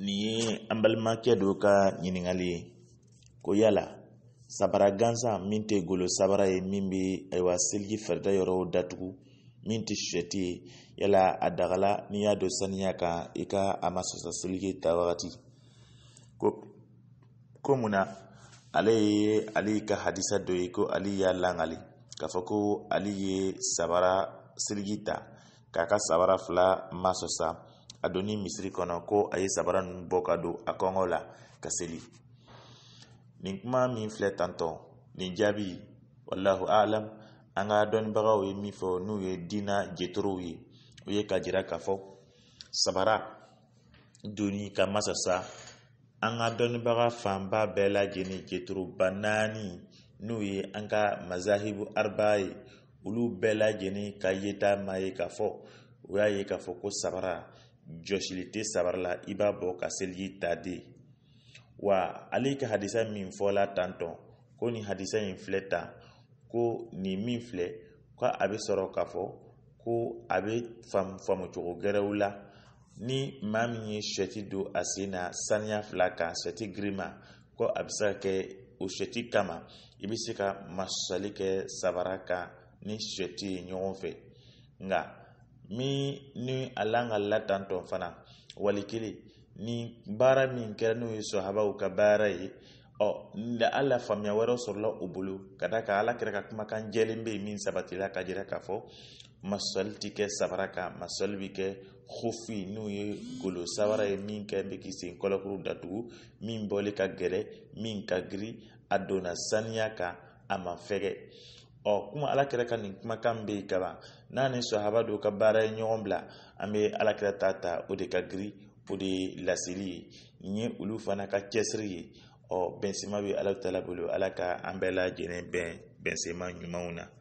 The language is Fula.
ni ye an balimakɛ do ka ɲiningali ye ko yala sabara gansan min tɛ golo sabara ye min be ayiwa seliji fɛrida yɔrɔw datugu min tɛ sɛti ye yala a dagala n'i y'a don saniya kan i ka a ma sɔsɔ seliji ta wagati ko mun na ale ye ale ka hadisa dɔ ye ko ale y'a langali k'a fɔ ko ale ye sabara seliji ta k'a ka sabara fila ma a donni misiri kɔnɔ ko a ye sabara nunu bɔ ka don a kɔngɔ la ka seli nin kuma min filɛ tantɔ nin jaabi wallahu alam an ka dɔnnibagaw ye min fɔ n'u ye diina jetorow ye u ye ka jira k'a fɔ sabara donni ka masasa an ka dɔnnibaga fanba bɛɛ lajɛlen jetoroba naani n'u ye an ka mazahibu arba ye olu bɛɛ lajɛlen ka yeta ma ye k'a fɔ u y'a ye k'a fɔ ko sabara jɔsili tɛ sabara i b'a bɔ ka seliji ta wa ale ka hadisa min fɔla tantɔn ko ni hadisa in filɛ ta ko ni min filɛ ko a be sɔrɔ k'a fɔ ko a be faamucogo gɛrɛw la ni ma min ye sɛti don a sen na saniya fila kan sɛti girima ko a be se ka kɛ o sɛti kama i be se ka masusali kɛ sabara kan ni sɛti ye ɲɔgɔn fɛ nka mi ni alanga latanto fana walikili ni bara min kera nu yi sahaba ka bara yi o nda ala famia wero sorlo ubulu kada ka ala kira ka kuma kan jelin be min sabati la ka jira ka fo masalti ke sabara ka masalbi ke khufi nu yi gulu sabara yi min ke be ki sin kolo kuru datu min boli ka gere min ka gri adona saniya ka ama fege ɔ kuma alakira ka nin kumakan bɛ yen kaban n'a ni sahaba dɔw ka baara ye ɲɔgɔn bila an bɛ alakira ta ta o de ka giri o de ye laseli ye nin ye olu fana ka cɛsiri ye ɔ bɛnsema bɛ ala ta la bolo ala ka an bɛɛ lajɛlen bɛn bɛnsema ɲumanw na